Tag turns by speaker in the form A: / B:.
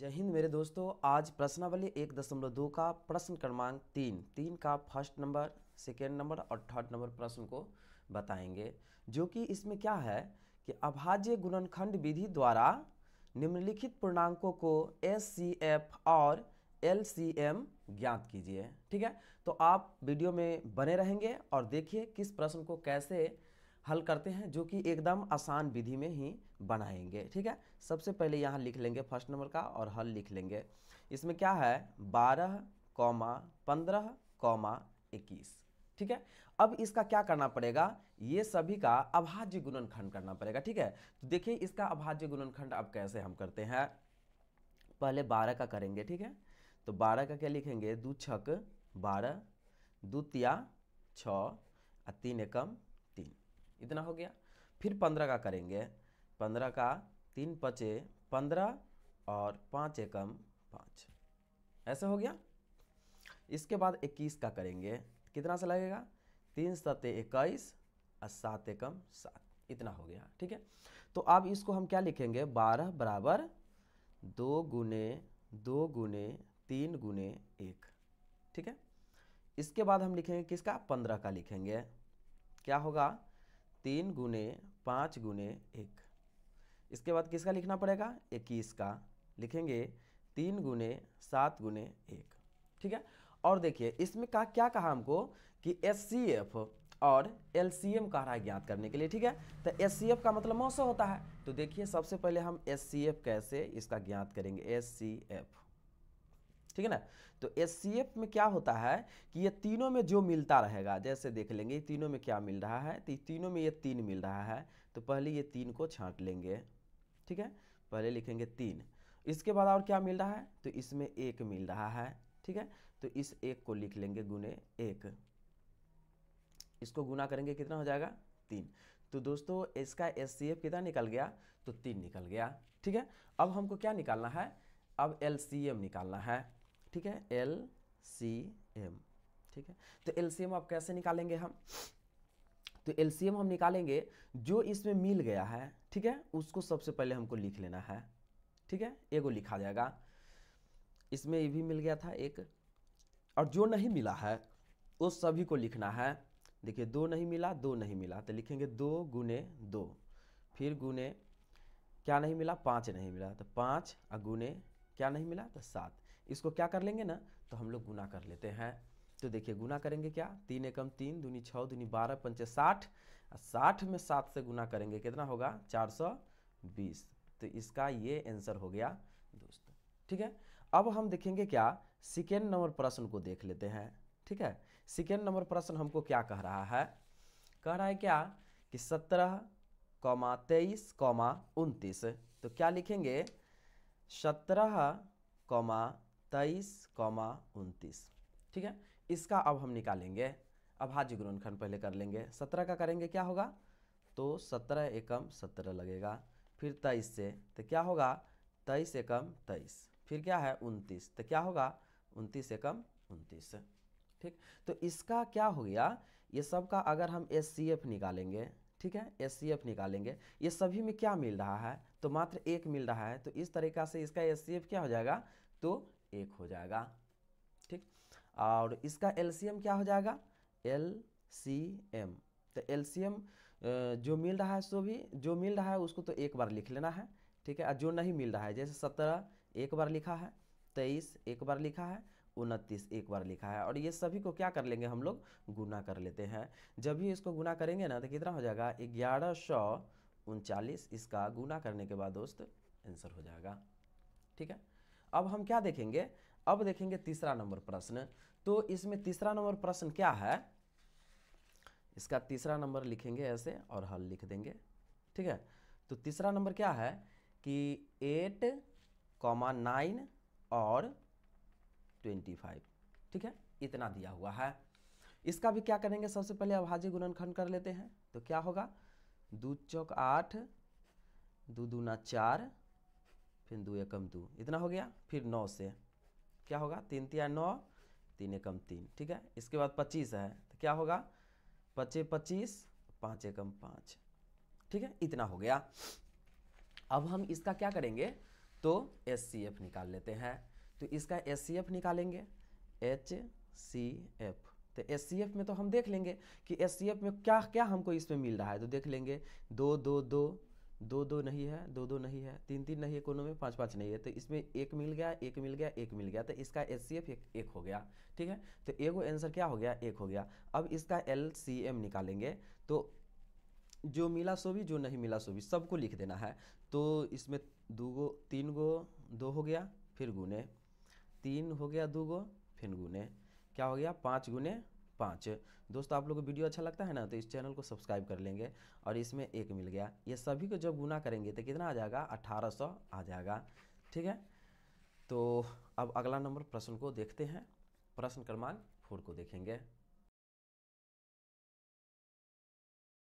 A: जय हिंद मेरे दोस्तों आज प्रश्नावली एक दशमलव दो का प्रश्न क्रमांक तीन तीन का फर्स्ट नंबर सेकेंड नंबर और थर्ड नंबर प्रश्न को बताएंगे जो कि इसमें क्या है कि अभाज्य गुणनखंड विधि द्वारा निम्नलिखित पूर्णांकों को एस सी एफ और एल सी एम ज्ञात कीजिए ठीक है तो आप वीडियो में बने रहेंगे और देखिए किस प्रश्न को कैसे हल करते हैं जो कि एकदम आसान विधि में ही बनाएंगे ठीक है सबसे पहले यहाँ लिख लेंगे फर्स्ट नंबर का और हल लिख लेंगे इसमें क्या है बारह कौमा पंद्रह कौमा इक्कीस ठीक है अब इसका क्या करना पड़ेगा ये सभी का अभाज्य गुणनखंड करना पड़ेगा ठीक है तो देखिए इसका अभाज्य गुणनखंड अब कैसे हम करते हैं पहले बारह का करेंगे ठीक है तो बारह का क्या लिखेंगे दू छक बारह दू तिया तीन एकम इतना हो गया फिर पंद्रह का करेंगे पंद्रह का तीन पचे पंद्रह और पाँच एकम पाँच ऐसा हो गया इसके बाद इक्कीस का करेंगे कितना सा लगेगा तीन सत्य इक्कीस और सात एकम सात इतना हो गया ठीक है तो अब इसको हम क्या लिखेंगे बारह बराबर दो गुने दो गुने तीन गुने एक ठीक है इसके बाद हम लिखेंगे किसका पंद्रह का लिखेंगे क्या होगा तीन गुने पाँच गुने एक इसके बाद किसका लिखना पड़ेगा इक्कीस का लिखेंगे तीन गुने सात गुने एक ठीक है और देखिए इसमें का क्या कहा हमको कि एस सी एफ और एल सी एम कह रहा है ज्ञात करने के लिए ठीक है तो एस सी एफ का मतलब मौसम होता है तो देखिए सबसे पहले हम एस सी एफ कैसे इसका ज्ञात करेंगे एस सी एफ ठीक है ना तो एस में क्या होता है कि ये तीनों में जो मिलता रहेगा जैसे देख लेंगे तीनों में क्या मिल रहा है तो तीनों में ये तीन मिल रहा है तो पहले ये तीन को छांट लेंगे ठीक है पहले लिखेंगे तीन इसके बाद और क्या मिल रहा है तो इसमें एक मिल रहा है ठीक है तो इस एक को लिख लेंगे गुने एक इसको गुना करेंगे कितना हो जाएगा तीन तो दोस्तों इसका एस सी एफ कितना निकल गया तो तीन निकल गया ठीक है अब हमको क्या निकालना है अब एल सी एम निकालना है ठीक है एल सी एम ठीक है तो एल सी एम आप कैसे निकालेंगे हम तो एल सी एम हम निकालेंगे जो इसमें मिल गया है ठीक है उसको सबसे पहले हमको लिख लेना है ठीक है एगो लिखा जाएगा इसमें ये भी मिल गया था एक और जो नहीं मिला है वो सभी को लिखना है देखिए दो नहीं मिला दो नहीं मिला तो लिखेंगे दो गुने दो फिर गुने क्या नहीं मिला पाँच नहीं मिला तो पाँच और गुने क्या नहीं मिला तो सात इसको क्या कर लेंगे ना तो हम लोग गुना कर लेते हैं तो देखिए गुना करेंगे क्या तीन एकम तीन दूनी छः दूनी बारह पंचे साठ साठ में सात से गुना करेंगे कितना होगा चार सौ बीस तो इसका ये आंसर हो गया दोस्तों ठीक है अब हम देखेंगे क्या सेकेंड नंबर प्रश्न को देख लेते हैं ठीक है सेकेंड नंबर प्रश्न हमको क्या कह रहा है कह रहा है क्या कि सत्रह कौमा तेईस कौमा उनतीस तो क्या लिखेंगे सत्रह कौमा तेईस कॉमा उनतीस ठीक है इसका अब हम निकालेंगे अब हाज्य गुणनखंड पहले कर लेंगे सत्रह का करेंगे क्या होगा तो सत्रह एकम सत्रह लगेगा फिर तेईस से तो क्या होगा तेईस एकम तेईस फिर क्या है उनतीस तो क्या होगा उनतीस एकम उनतीस ठीक तो इसका क्या हो गया ये सब का अगर हम एस सी एफ निकालेंगे ठीक है एस सी एफ निकालेंगे ये सभी में क्या मिल रहा है तो मात्र एक मिल रहा है तो इस तरीका से इसका एस सी एफ क्या हो जाएगा तो एक हो जाएगा ठीक और इसका एलसीएम क्या हो जाएगा एल सी एम तो एम जो मिल रहा है सो भी जो मिल रहा है उसको तो एक बार लिख लेना है ठीक है और जो नहीं मिल रहा है जैसे सत्रह एक बार लिखा है तेईस एक बार लिखा है उनतीस एक बार लिखा है और ये सभी को क्या कर लेंगे हम लोग गुना कर लेते हैं जब भी इसको गुना करेंगे ना तो कितना हो जाएगा ग्यारह सौ उनचालीस इसका गुना करने के बाद दोस्त आंसर हो जाएगा ठीक है अब हम क्या देखेंगे अब देखेंगे तीसरा नंबर प्रश्न तो इसमें तीसरा नंबर प्रश्न क्या है इसका तीसरा नंबर लिखेंगे ऐसे और हल लिख देंगे ठीक है तो तीसरा नंबर क्या है कि एट कॉमा नाइन और ट्वेंटी फाइव ठीक है इतना दिया हुआ है इसका भी क्या करेंगे सबसे पहले अभाज्य गुणनखंड कर लेते हैं तो क्या होगा दो चौक आठ दो दूना चार फिर दो एकम दो इतना हो गया फिर नौ से क्या होगा तीन तिया नौ तीन एकम तीन ठीक है इसके बाद पच्चीस है तो क्या होगा पच्चे पच्चीस पाँच एकम पाँच ठीक है इतना हो गया अब हम इसका क्या करेंगे तो एस निकाल लेते हैं तो इसका एस निकालेंगे एच सी एफ तो एस में तो हम देख लेंगे कि एस में क्या क्या हमको इसमें मिल रहा है तो देख लेंगे दो दो दो दो दो नहीं है दो दो नहीं है तीन तीन नहीं है कोनों में पाँच पाँच नहीं है तो इसमें एक मिल गया एक मिल गया एक मिल गया तो इसका एच सी एफ एक, एक हो गया ठीक है तो एगो आंसर क्या हो गया एक हो गया अब इसका एल सी एम निकालेंगे तो जो मिला सो भी जो नहीं मिला सो भी सबको लिख देना है तो इसमें दो गो तीन गो दो हो गया फिर गुने तीन हो गया दो गो फिर गुने क्या हो गया पाँच गुने पाँच दोस्तों आप लोग को वीडियो अच्छा लगता है ना तो इस चैनल को सब्सक्राइब कर लेंगे और इसमें एक मिल गया ये सभी को जब गुना करेंगे तो कितना आ जाएगा अठारह आ जाएगा ठीक है तो अब अगला नंबर प्रश्न को देखते हैं प्रश्न क्रमांक फोर को देखेंगे